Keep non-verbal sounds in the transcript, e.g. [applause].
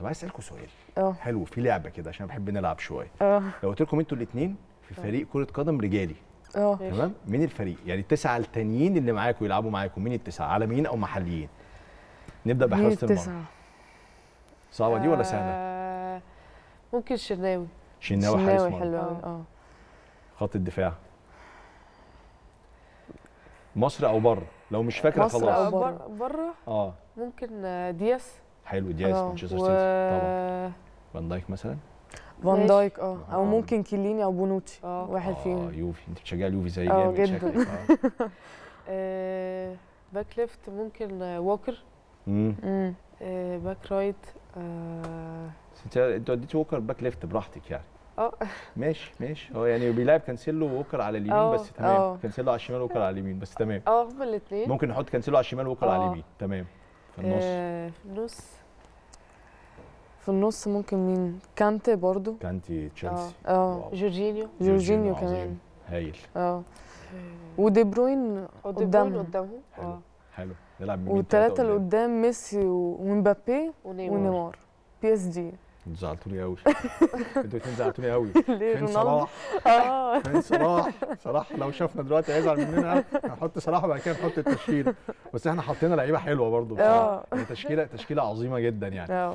طب عايز اسالكم سؤال اه حلو في لعبه كده عشان بحب نلعب شويه اه لو قلت لكم انتوا الاثنين في آه. فريق كره قدم رجالي اه تمام مين الفريق يعني التسعه التانيين اللي معاكم يلعبوا معاكم مين التسعه عالميين او محليين نبدا بحراسه المرمى صعبه دي ولا آه، سهله ممكن الشناوي شناوي حارس مرمى حلو اه خط الدفاع مصر او بره لو مش فاكره خلاص مصر او بره بره اه ممكن آه، دياس حلو دياز مانشستر سيتي طبعا فان دايك مثلا فان دايك اه او ممكن كيليني او بونوتشي اه. واحد آه، فيهم اه يوفي انت بتشجع اليوفي زي اه جدا [laughs] آه. اه باك ليفت ممكن ووكر امم باك رايت انت انت اديتي ووكر باك ليفت براحتك يعني اه ماشي ماشي هو يعني بيلعب كانسيلو ووكر على اليمين بس تمام أوه. كانسيلو على الشمال ووكر على اليمين بس تمام اه هما الاثنين ممكن نحط كانسيلو على الشمال ووكر على اليمين تمام في النص في النص في النص ممكن مين كانتي برضو كانتي آه، تشيلسي اه جورجينيو جورجينيو كمان هايل اه ودي بروين قدامهم قدامهم اه حلو نلعب مين والثلاثه اللي قدام ميسي ومبابي ونيمار بي اس جي [laughs] انتوا زعلتوني قوي انتوا الاثنين زعلتوني قوي فين صلاح؟ اه فين صلاح؟ صلاح لو شافنا دلوقتي هيزعل مننا هنحط صلاح وبعد كده نحط التشكيله بس احنا حطينا لعيبه حلوه برضه اه يعني تشكيله تشكيله عظيمه جدا يعني آه.